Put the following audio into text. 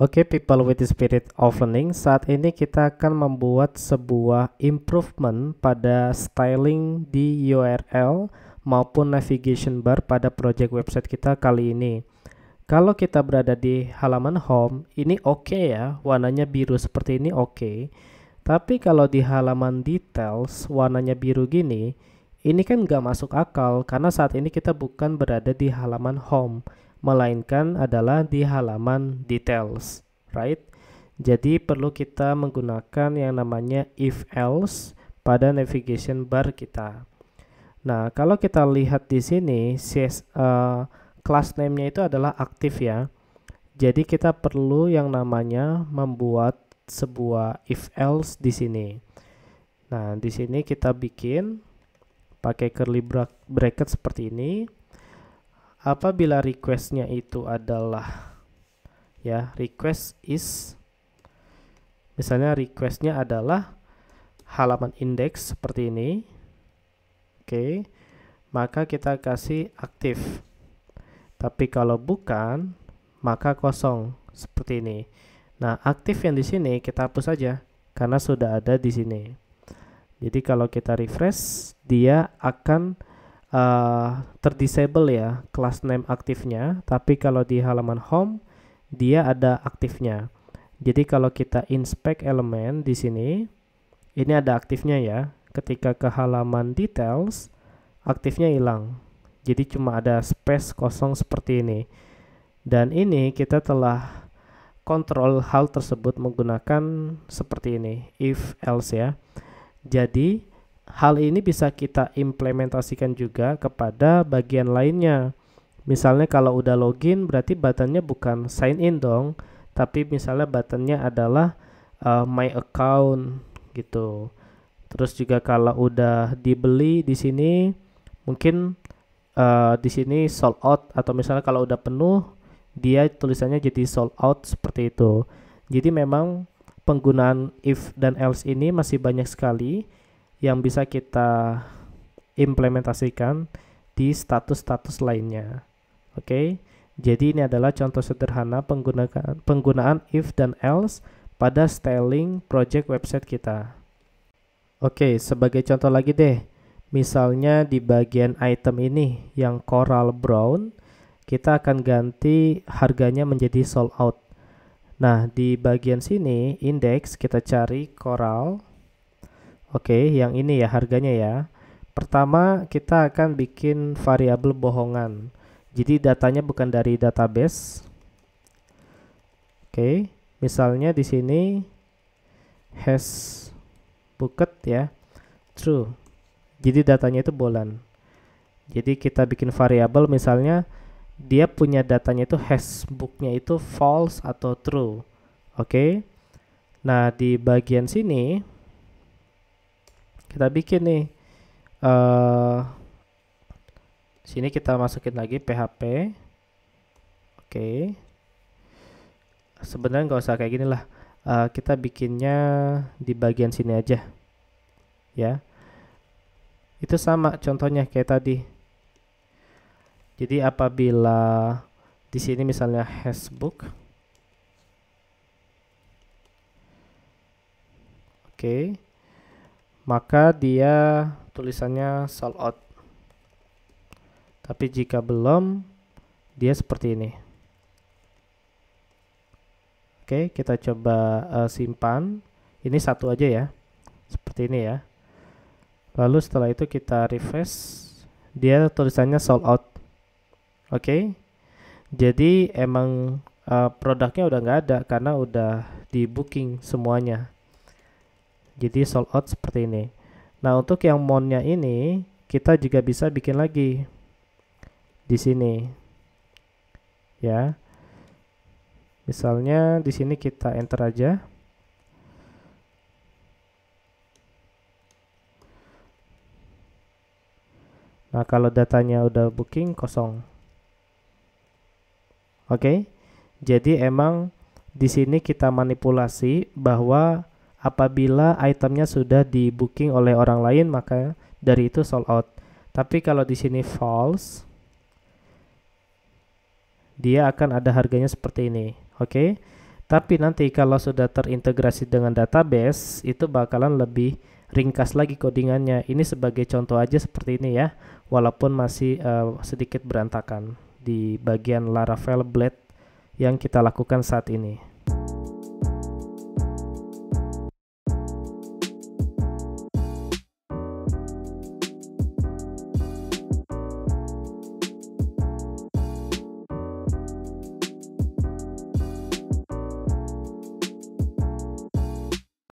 Oke okay, people with the spirit of learning, saat ini kita akan membuat sebuah improvement pada styling di URL maupun navigation bar pada project website kita kali ini. Kalau kita berada di halaman home, ini oke okay ya, warnanya biru seperti ini oke. Okay. Tapi kalau di halaman details, warnanya biru gini, ini kan nggak masuk akal karena saat ini kita bukan berada di halaman home melainkan adalah di halaman details, right? Jadi perlu kita menggunakan yang namanya if else pada navigation bar kita. Nah, kalau kita lihat di sini, CS, uh, eh, class name-nya itu adalah aktif ya. Jadi kita perlu yang namanya membuat sebuah if else di sini. Nah, di sini kita bikin pakai curly bracket seperti ini apabila requestnya itu adalah ya request is misalnya requestnya adalah halaman indeks seperti ini oke okay. maka kita kasih aktif tapi kalau bukan maka kosong seperti ini nah aktif yang di sini kita hapus saja karena sudah ada di sini jadi kalau kita refresh dia akan uh, terdisable ya class name aktifnya, tapi kalau di halaman home dia ada aktifnya. Jadi kalau kita inspect elemen di sini, ini ada aktifnya ya. Ketika ke halaman details, aktifnya hilang. Jadi cuma ada space kosong seperti ini. Dan ini kita telah kontrol hal tersebut menggunakan seperti ini, if else ya. Jadi hal ini bisa kita implementasikan juga kepada bagian lainnya. Misalnya kalau udah login berarti buttonnya bukan sign in dong, tapi misalnya buttonnya adalah uh, my account gitu. Terus juga kalau udah dibeli di sini mungkin uh, di sini sold out atau misalnya kalau udah penuh dia tulisannya jadi sold out seperti itu. Jadi memang penggunaan if dan else ini masih banyak sekali yang bisa kita implementasikan di status-status lainnya. Oke. Okay? Jadi ini adalah contoh sederhana penggunaan penggunaan if dan else pada styling project website kita. Oke, okay, sebagai contoh lagi deh. Misalnya di bagian item ini yang coral brown, kita akan ganti harganya menjadi sold out. Nah, di bagian sini index kita cari coral Oke, yang ini ya harganya ya. Pertama, kita akan bikin variabel bohongan. Jadi datanya bukan dari database. Oke, misalnya di sini has bucket ya true. Jadi datanya itu bolan. Jadi kita bikin variabel misalnya dia punya datanya itu has booknya itu false atau true. Oke. Nah, di bagian sini kita bikin nih uh, sini kita masukin lagi PHP oke okay. sebenarnya nggak usah kayak gini lah uh, kita bikinnya di bagian sini aja ya itu sama contohnya kayak tadi jadi apabila di sini misalnya hashbook oke okay maka dia tulisannya sold out. Tapi jika belum, dia seperti ini. Oke, kita coba uh, simpan. Ini satu aja ya, seperti ini ya. Lalu setelah itu kita refresh, dia tulisannya sold out. Oke, jadi emang uh, produknya udah nggak ada karena udah di booking semuanya jadi sold out seperti ini nah untuk yang monnya ini kita juga bisa bikin lagi di sini ya misalnya di sini kita enter aja Nah, kalau datanya udah booking kosong. Oke. Okay? Jadi emang di sini kita manipulasi bahwa apabila itemnya sudah di booking oleh orang lain maka dari itu sold out. Tapi kalau di sini false dia akan ada harganya seperti ini. Oke. Okay? Tapi nanti kalau sudah terintegrasi dengan database itu bakalan lebih ringkas lagi codingannya. Ini sebagai contoh aja seperti ini ya. Walaupun masih uh, sedikit berantakan di bagian Laravel Blade yang kita lakukan saat ini.